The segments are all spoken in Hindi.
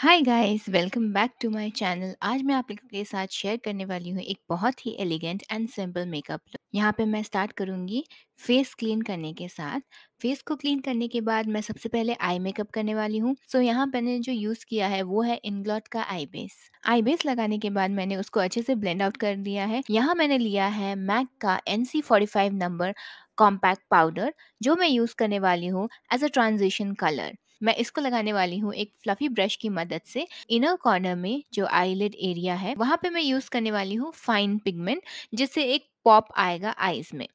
Hi guys welcome back to my channel आज मैं आप लोगों के साथ शेयर करने वाली हूँ एक बहुत ही elegant and simple makeup look यहाँ पे मैं स्टार्ट करूँगी फेस क्लीन करने के साथ फेस को क्लीन करने के बाद मैं सबसे पहले आई मेकअप करने वाली हूँ सो so, यहाँ मैंने जो यूज़ किया है वो है इनग्लॉट का आई बेस आई बेस लगाने के बाद मैंने उसको अच्छे से ब्लेंड आउट कर दिया है यहाँ मैंने लिया है मैक का एन नंबर कॉम्पैक्ट पाउडर जो मैं यूज़ करने वाली हूँ एज अ ट्रांजिशन कलर मैं इसको लगाने वाली हूँ एक फ्लफी ब्रश की मदद से इनर कॉर्नर में जो आईलेट एरिया है वहां पे मैं यूज़ करने वाली हूँ फाइन पिगमेंट जिससे एक पॉप आएगा आईज में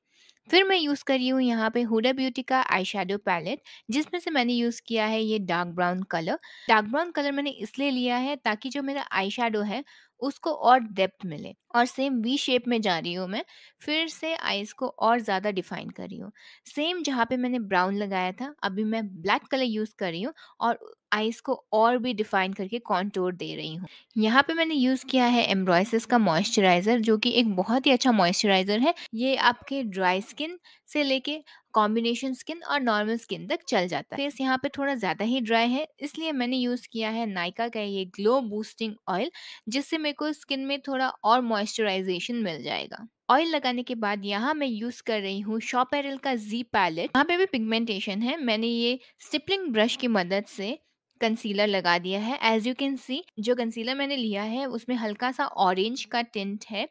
फिर मैं यूज़ कर रही हूँ यहाँ पे हुडा ब्यूटी का आई शेडो पैलेट जिसमें से मैंने यूज़ किया है ये dark brown colour dark brown colour मैंने इसलिए लिया है ताकि जो मेरा आई शेडो है उसको और डेप्थ मिले और सेम वी शेप में जा रही हूँ मैं फिर से आईज को और ज़्यादा डिफाइन कर रही हूँ सेम जहाँ पे मैंने ब्राउन लगाया था अभी मैं ब्लैक कलर यूज़ कर रही हूँ और आईज को और भी डिफाइन करके कॉन्टोर दे रही हूँ यहाँ पे मैंने यूज़ किया है एम्ब्रॉयसिस का मॉइस्चराइज़र जो कि एक बहुत ही अच्छा मॉइस्चराइज़र है ये आपके ड्राई स्किन से लेके कॉम्बिनेशन स्किन और नॉर्मल स्किन तक चल जाता है फेस यहाँ पे थोड़ा ज़्यादा ही ड्राई है इसलिए मैंने यूज़ किया है नाइका का ये ग्लो बूस्टिंग ऑयल जिससे मेरे को स्किन में थोड़ा और मॉइस्चराइजेशन मिल जाएगा ऑयल लगाने के बाद यहाँ मैं यूज़ कर रही हूँ शॉपेरल का जी पैलेट यहाँ पे भी पिगमेंटेशन है मैंने ये स्टिपलिंग ब्रश की मदद से कंसीलर लगा दिया है एज यू कैन सी जो कंसीलर मैंने लिया है उसमें हल्का सा ऑरेंज का टिंट है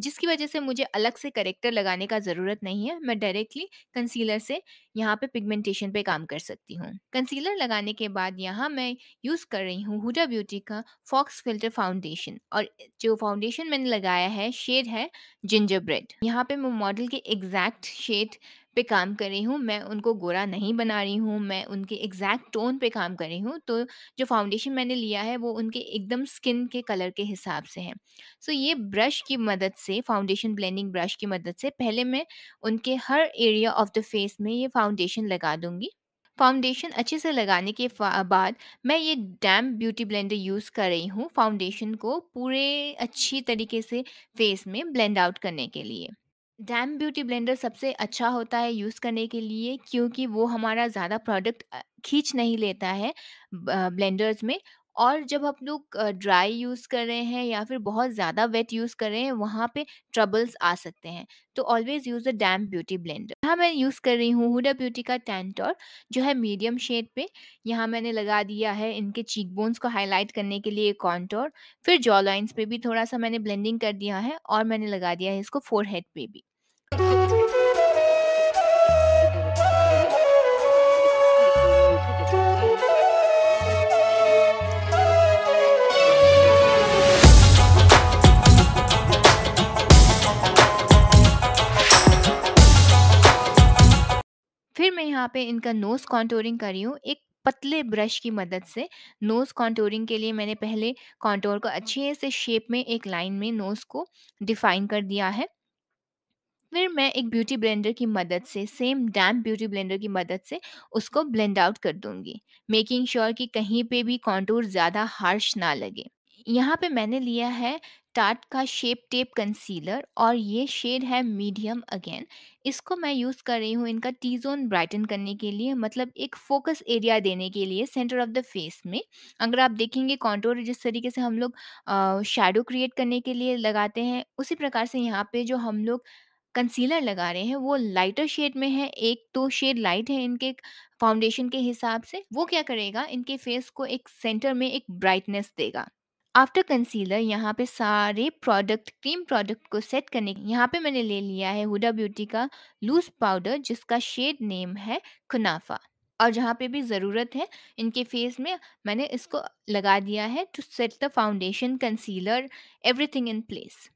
जिसकी वजह से मुझे अलग से करेक्टर लगाने का ज़रूरत नहीं है मैं डायरेक्टली कंसीलर से यहाँ पे पिगमेंटेशन पे काम कर सकती हूँ कंसीलर लगाने के बाद यहाँ मैं यूज़ कर रही हूँ हुडा ब्यूटी का फॉक्स फिल्टर फाउंडेशन और जो फाउंडेशन मैंने लगाया है शेड है जिंजर ब्रेड यहाँ पे मैं मॉडल के एग्जैक्ट शेड पे काम कर रही हूँ मैं उनको गोरा नहीं बना रही हूँ मैं उनके एग्जैक्ट टोन पे काम कर रही हूँ तो जो फाउंडेशन मैंने लिया है वो उनके एकदम स्किन के कलर के हिसाब से है सो so, ये ब्रश की मदद से फाउंडेशन ब्लेंडिंग ब्रश की मदद से पहले मैं उनके हर एरिया ऑफ द फेस में ये फाउंडेशन लगा दूंगी फाउंडेशन अच्छे से लगाने के बाद मैं ये डैम ब्यूटी ब्लेंडर यूज़ कर रही हूँ फाउंडेशन को पूरे अच्छी तरीके से फेस में ब्लेंड आउट करने के लिए डैम ब्यूटी ब्लेंडर सबसे अच्छा होता है यूज़ करने के लिए क्योंकि वो हमारा ज़्यादा प्रोडक्ट खींच नहीं लेता है ब्लेंडर्स में और जब हम लोग ड्राई यूज़ कर रहे हैं या फिर बहुत ज़्यादा वेट यूज़ कर रहे हैं वहाँ पे ट्रबल्स आ सकते हैं तो always use a damp beauty blender यहाँ मैं यूज़ कर रही हूँ हुडा ब्यूटी का और जो है मीडियम शेड पे यहाँ मैंने लगा दिया है इनके चीक बोन्स को हाईलाइट करने के लिए कॉन्टोर फिर जॉ लाइन्स पे भी थोड़ा सा मैंने ब्लेंडिंग कर दिया है और मैंने लगा दिया है इसको हेड पे भी यहाँ पे इनका नोज़ कॉन्टोरिंग कर रही हूँ एक पतले ब्रश की मदद से नोज़ कॉन्टोरिंग के लिए मैंने पहले कॉन्टोर को अच्छे से शेप में एक लाइन में नोज़ को डिफाइन कर दिया है फिर मैं एक ब्यूटी ब्लेंडर की मदद से सेम डैम्प ब्यूटी ब्लेंडर की मदद से उसको ब्लेंड आउट कर दूंगी मेकिंग श्योर sure कि कहीं पे भी कॉन्टोर ज़्यादा हार्श ना लगे यहाँ पे मैंने लिया है टाट का शेप टेप कंसीलर और ये शेड है मीडियम अगेन इसको मैं यूज़ कर रही हूँ इनका टी जोन ब्राइटन करने के लिए मतलब एक फोकस एरिया देने के लिए सेंटर ऑफ द फेस में अगर आप देखेंगे कॉन्टोर जिस तरीके से हम लोग शेडो क्रिएट करने के लिए लगाते हैं उसी प्रकार से यहाँ पे जो हम लोग कंसीलर लगा रहे हैं वो लाइटर शेड में है एक तो शेड लाइट है इनके फाउंडेशन के हिसाब से वो क्या करेगा इनके फेस को एक सेंटर में एक ब्राइटनेस देगा आफ्टर कंसीलर यहाँ पे सारे प्रोडक्ट क्रीम प्रोडक्ट को सेट करने यहाँ पे मैंने ले लिया है हुडा ब्यूटी का लूज पाउडर जिसका शेड नेम है खुनाफा और जहाँ पे भी ज़रूरत है इनके फेस में मैंने इसको लगा दिया है to set the foundation concealer everything in place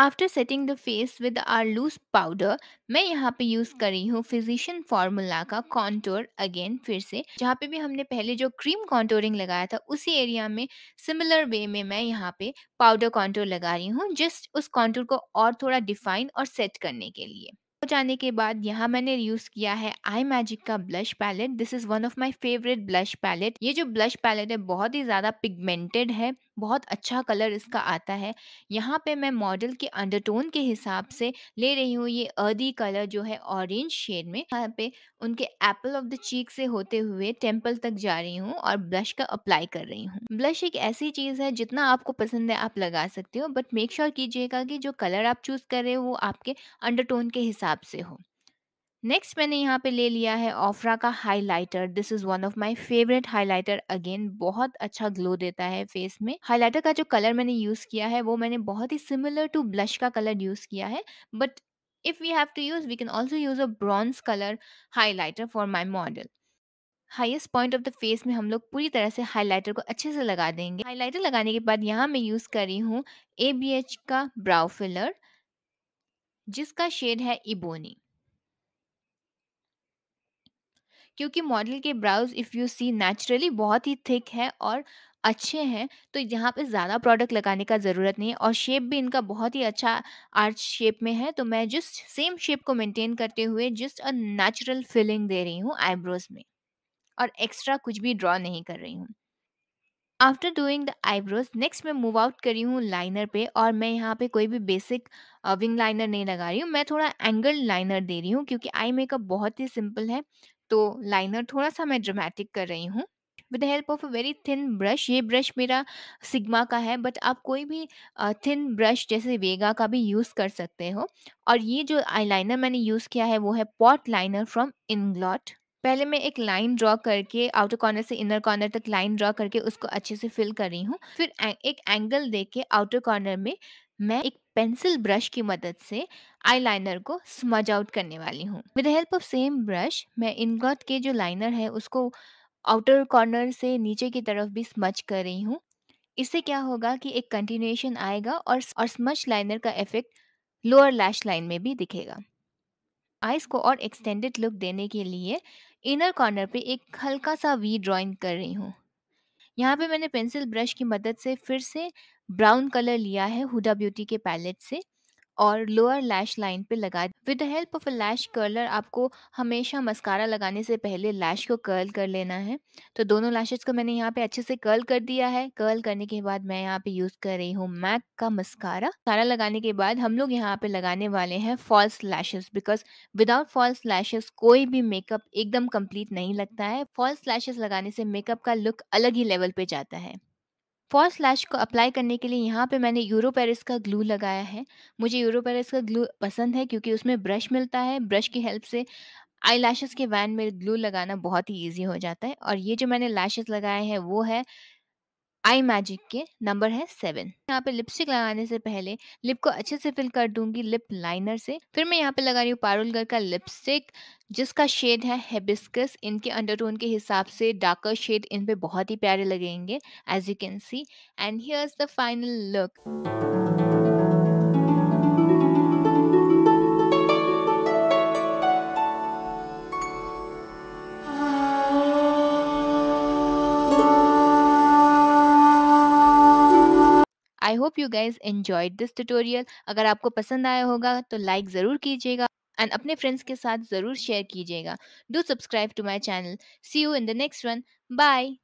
after setting the face with our loose powder मैं यहाँ पे यूज़ hmm. कर रही हूँ फिजिशियन फार्मूला का कॉन्टोर अगेन फिर से जहाँ पे भी हमने पहले जो क्रीम कॉन्टोरिंग लगाया था उसी एरिया में सिमिलर वे में मैं यहाँ पे पाउडर कॉन्टोर लगा रही हूँ जस्ट उस कॉन्टोर को और थोड़ा डिफाइन और सेट करने के लिए जाने के बाद यहाँ मैंने यूज़ किया है आई मैजिक का blush palette this is one of my favourite blush palette ये जो ब्लश पैलेट है बहुत ही ज़्यादा पिगमेंटेड है बहुत अच्छा कलर इसका आता है यहाँ पे मैं मॉडल के अंडरटोन के हिसाब से ले रही हूँ ये अर्दी कलर जो है ऑरेंज शेड में यहाँ पे उनके एप्पल ऑफ द चीक से होते हुए टेम्पल तक जा रही हूँ और ब्लश का अप्लाई कर रही हूँ ब्लश एक ऐसी चीज़ है जितना आपको पसंद है आप लगा सकते हो बट मेक श्योर कीजिएगा कि जो कलर आप चूज़ कर रहे हो वो आपके अंडरटोन के हिसाब से हो नेक्स्ट मैंने यहाँ पे ले लिया है ऑफरा का highlighter this is one of my favourite highlighter again बहुत अच्छा ग्लो देता है फेस में हाइलाइटर का जो कलर मैंने यूज किया है वो मैंने बहुत ही सिमिलर टू ब्लश का कलर यूज किया है but if you have to use we can also use a bronze colour highlighter for my model highest point of the face में हम लोग पूरी तरह से हाइलाइटर को अच्छे से लगा देंगे हाइलाइटर लगाने के बाद यहाँ मैं यूज़ कर रही हूँ ए का ब्राउ फिलर जिसका शेड है इबोनी क्योंकि मॉडल के brows if you see naturally बहुत ही थिक है और अच्छे हैं तो यहाँ पे ज़्यादा प्रोडक्ट लगाने का ज़रूरत नहीं है और शेप भी इनका बहुत ही अच्छा आर्च शेप में है तो मैं जस्ट सेम शेप को मेंटेन करते हुए जस्ट अ नेचुरल फीलिंग दे रही हूँ आईब्रोज में और एक्स्ट्रा कुछ भी ड्रॉ नहीं कर रही हूँ after doing the eyebrows next मैं मूव आउट करी हूँ लाइनर पे और मैं यहाँ पे कोई भी बेसिक विंग लाइनर नहीं लगा रही हूँ मैं थोड़ा एंगल लाइनर दे रही हूँ क्योंकि आई मेकअप बहुत ही सिंपल है तो लाइनर थोड़ा सा मैं ड्रामेटिक कर रही हूँ with the help of a very thin brush ये ब्रश मेरा सिग्मा का है बट आप कोई भी थिन uh, ब्रश जैसे वेगा का भी यूज़ कर सकते हो और ये जो आईलाइनर मैंने यूज़ किया है वो है पॉट लाइनर फ्रॉम इनग्लॉट पहले मैं एक लाइन ड्रॉ करके आउटर कॉर्नर से इनर कॉर्नर तक लाइन ड्रॉ करके उसको अच्छे से फिल कर रही हूँ फिर एक एंगल देके आउटर कॉर्नर में मैं एक पेंसिल ब्रश की मदद से आईलाइनर को स्मज आउट करने वाली हूँ with help of same brush मैं इनगॉट के जो लाइनर है उसको आउटर कॉर्नर से नीचे की तरफ भी स्मच कर रही हूँ इससे क्या होगा कि एक कंटिन्यूएशन आएगा और और स्मच लाइनर का इफेक्ट लोअर लैश लाइन में भी दिखेगा आइज को और एक्सटेंडेड लुक देने के लिए इनर कॉर्नर पे एक हल्का सा वी ड्राइंग कर रही हूँ यहाँ पे मैंने पेंसिल ब्रश की मदद से फिर से ब्राउन कलर लिया है हुडा ब्यूटी के पैलेट से और लोअर लैश लाइन पे लगा with the help of a lash curler आपको हमेशा मस्कारा लगाने से पहले लैश को कर्ल कर लेना है तो दोनों लैशेस को मैंने यहाँ पे अच्छे से कर्ल कर दिया है कर्ल करने के बाद मैं यहाँ पे यूज़ कर रही हूँ मैक का मस्कारा सारा लगाने के बाद हम लोग यहाँ पे लगाने वाले हैं false lashes because without false lashes कोई भी मेकअप एकदम कम्प्लीट नहीं लगता है फॉल्स लैशेस लगाने से मेकअप का लुक अलग ही लेवल पे जाता है फॉस लैश को अप्लाई करने के लिए यहाँ पे मैंने यूरो पेरिस का ग्लू लगाया है मुझे यूरो पेरिस का ग्लू पसंद है क्योंकि उसमें ब्रश मिलता है ब्रश की हेल्प से आई लैशेज़ के वैन में ग्लू लगाना बहुत ही ईजी हो जाता है और ये जो मैंने लैशेज़ लगाए हैं वो है आई मैजिक के नंबर है सेवन यहाँ पे लिपस्टिक लगाने से पहले लिप को अच्छे से फिल कर दूंगी लिप लाइनर से फिर मैं यहाँ पे लगा रही हूँ पारुलगर का लिपस्टिक जिसका शेड है हेबिस्कस इनके अंडरटोन के हिसाब से डार्कर शेड इन पे बहुत ही प्यारे लगेंगे as you can see and here's the final look I hope you guys enjoy this tutorial अगर आपको पसंद आया होगा तो लाइक ज़रूर कीजिएगा एंड अपने फ्रेंड्स के साथ ज़रूर शेयर कीजिएगा do subscribe to my channel see you in the next one bye